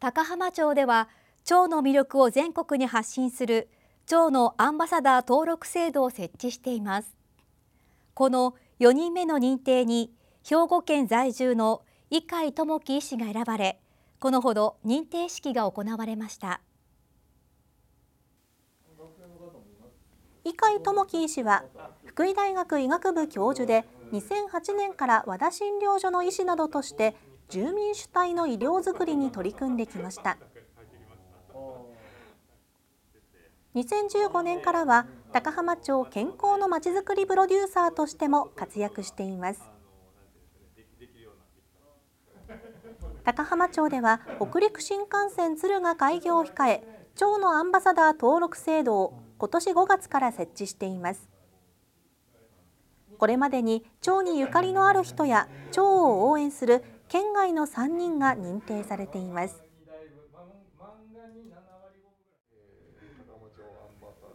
高浜町では町の魅力を全国に発信する町のアンバサダー登録制度を設置していますこの4人目の認定に兵庫県在住の伊海智樹医師が選ばれこのほど認定式が行われました伊海智樹医師は福井大学医学部教授で2008年から和田診療所の医師などとして住民主体の医療づくりに取り組んできました2015年からは高浜町健康のまちづくりプロデューサーとしても活躍しています高浜町では北陸新幹線敦賀開業を控え町のアンバサダー登録制度を今年5月から設置していますこれまでに町にゆかりのある人や町を応援する県外の3人が認定されています。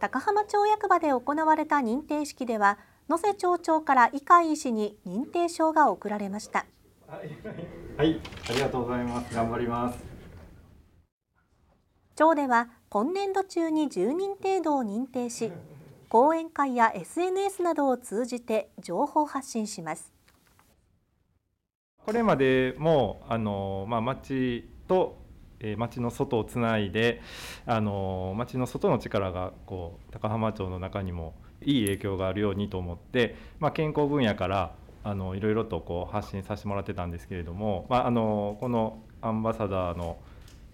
高浜町役場で行われた認定式では能勢町長から医会医師に認定証が送られました。はい、はい、ありがとうございます。頑張ります。町では今年度中に10人程度を認定し、講演会や SNS などを通じて情報発信します。これまでもあの、まあ、町と、えー、町の外をつないであの町の外の力がこう高浜町の中にもいい影響があるようにと思って、まあ、健康分野からあのいろいろとこう発信させてもらってたんですけれども、まあ、あのこのアンバサダーの、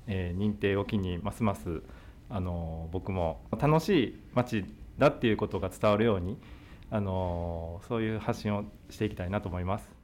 えー、認定を機にますますあの僕も楽しい町だっていうことが伝わるようにあのそういう発信をしていきたいなと思います。